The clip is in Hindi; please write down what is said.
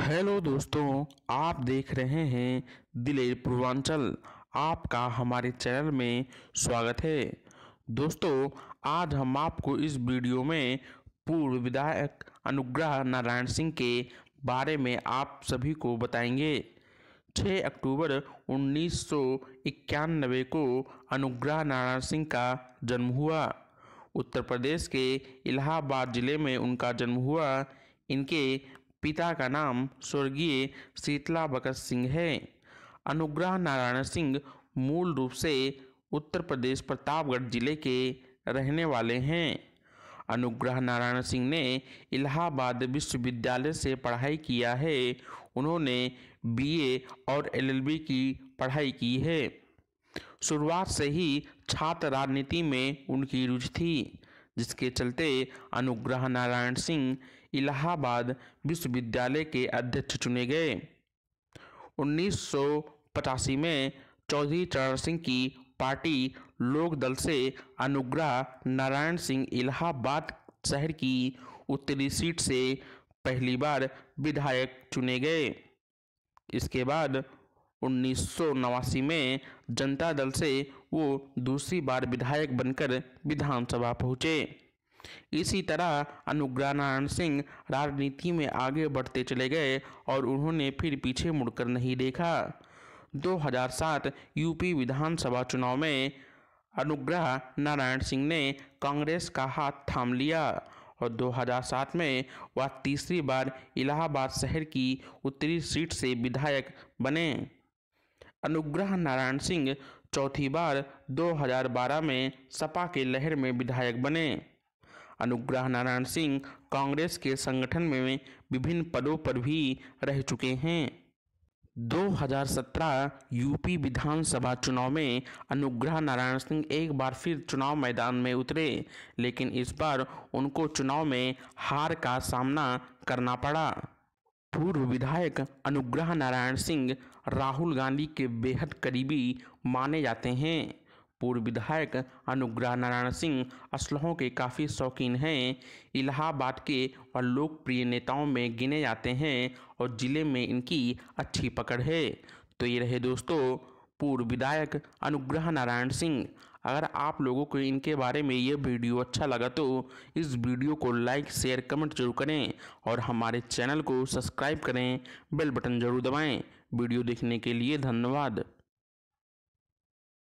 हेलो दोस्तों आप देख रहे हैं दिलेर पूर्वांचल आपका हमारे चैनल में स्वागत है दोस्तों आज हम आपको इस वीडियो में पूर्व विधायक अनुग्रह नारायण सिंह के बारे में आप सभी को बताएंगे 6 अक्टूबर उन्नीस को अनुग्रह नारायण सिंह का जन्म हुआ उत्तर प्रदेश के इलाहाबाद ज़िले में उनका जन्म हुआ इनके पिता का नाम स्वर्गीय शीतला भगत सिंह है अनुग्रह नारायण सिंह मूल रूप से उत्तर प्रदेश प्रतापगढ़ जिले के रहने वाले हैं अनुग्रह नारायण सिंह ने इलाहाबाद विश्वविद्यालय से पढ़ाई किया है उन्होंने बीए और एलएलबी की पढ़ाई की है शुरुआत से ही छात्र राजनीति में उनकी रुचि थी जिसके चलते अनुग्रह नारायण सिंह इलाहाबाद विश्वविद्यालय के अध्यक्ष चुने गए उन्नीस में चौधरी चरण सिंह की पार्टी लोक दल से अनुग्रह नारायण सिंह इलाहाबाद शहर की उत्तरी सीट से पहली बार विधायक चुने गए इसके बाद उन्नीस में जनता दल से वो दूसरी बार विधायक बनकर विधानसभा पहुंचे इसी तरह अनुग्रह नारायण सिंह राजनीति में आगे बढ़ते चले गए और उन्होंने फिर पीछे मुड़कर नहीं देखा 2007 यूपी विधानसभा चुनाव में अनुग्रह नारायण सिंह ने कांग्रेस का हाथ थाम लिया और 2007 में वह तीसरी बार इलाहाबाद शहर की उत्तरी सीट से विधायक बने अनुग्रह नारायण सिंह चौथी बार 2012 में सपा के लहर में विधायक बने अनुग्रह नारायण सिंह कांग्रेस के संगठन में विभिन्न पदों पर भी रह चुके हैं 2017 यूपी विधानसभा चुनाव में अनुग्रह नारायण सिंह एक बार फिर चुनाव मैदान में उतरे लेकिन इस बार उनको चुनाव में हार का सामना करना पड़ा पूर्व विधायक अनुग्रह नारायण सिंह राहुल गांधी के बेहद करीबी माने जाते हैं पूर्व विधायक अनुग्रह नारायण सिंह असलहों के काफ़ी शौकीन हैं इलाहाबाद के और लोकप्रिय नेताओं में गिने जाते हैं और ज़िले में इनकी अच्छी पकड़ है तो ये रहे दोस्तों पूर्व विधायक अनुग्रह नारायण सिंह अगर आप लोगों को इनके बारे में ये वीडियो अच्छा लगा तो इस वीडियो को लाइक शेयर कमेंट जरूर करें और हमारे चैनल को सब्सक्राइब करें बेल बटन जरूर दबाएं वीडियो देखने के लिए धन्यवाद